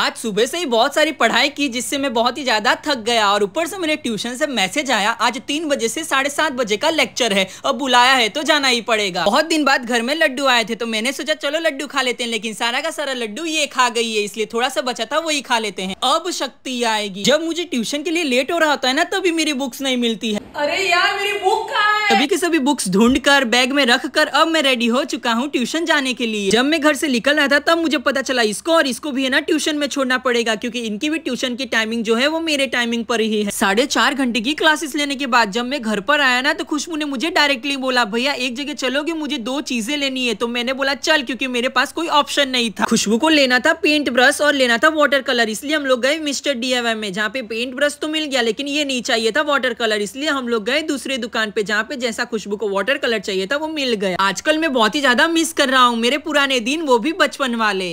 आज सुबह से ही बहुत सारी पढ़ाई की जिससे मैं बहुत ही ज़्यादा थक गया और ऊपर से मेरे ट्यूशन से मैसेज आया आज तीन बजे से साढ़े सात बजे का लेक्चर है और बुलाया है तो जाना ही पड़ेगा बहुत दिन बाद घर में लड्डू आए थे तो मैंने सोचा चलो लड्डू खा लेते हैं लेकिन सारा का सारा लड्डू ये खा गई है इसलिए थोड़ा सा बचा था वही खा लेते हैं अब शक्ति आएगी जब मुझे ट्यूशन के लिए लेट हो रहा होता है ना तभी मेरी बुक्स नहीं मिलती है अरे यार मेरी बुक सभी बुक्स ढूंढ कर बैग में रख कर अब मैं रेडी हो चुका हूँ ट्यूशन जाने के लिए जब मैं घर से निकल रहा था तब मुझे पता चला इसको और इसको भी है ना ट्यूशन में छोड़ना पड़ेगा क्योंकि इनकी भी ट्यूशन की टाइमिंग जो है वो मेरे टाइमिंग पर ही है साढ़े चार घंटे की क्लासेस लेने के बाद जब मैं घर पर आया ना तो खुशबू ने मुझे डायरेक्टली बोला भैया एक जगह चलोगे मुझे दो चीजें लेनी है तो मैंने बोला चल क्योंकि मेरे पास कोई ऑप्शन नहीं था खुशबू को लेना था पेंट ब्रश और लेना था वाटर कलर इसलिए हम लोग गए मिस्टर डीएवएम में जहाँ पे पेंट ब्रश तो मिल गया लेकिन ये नहीं चाहिए था वाटर कलर इसलिए हम लोग गए दूसरे दुकान पे जहाँ पे जैसा खुशबू को वाटर कलर चाहिए था वो मिल गया आजकल मैं बहुत ही ज्यादा मिस कर रहा हूँ मेरे पुराने दिन वो भी बचपन वाले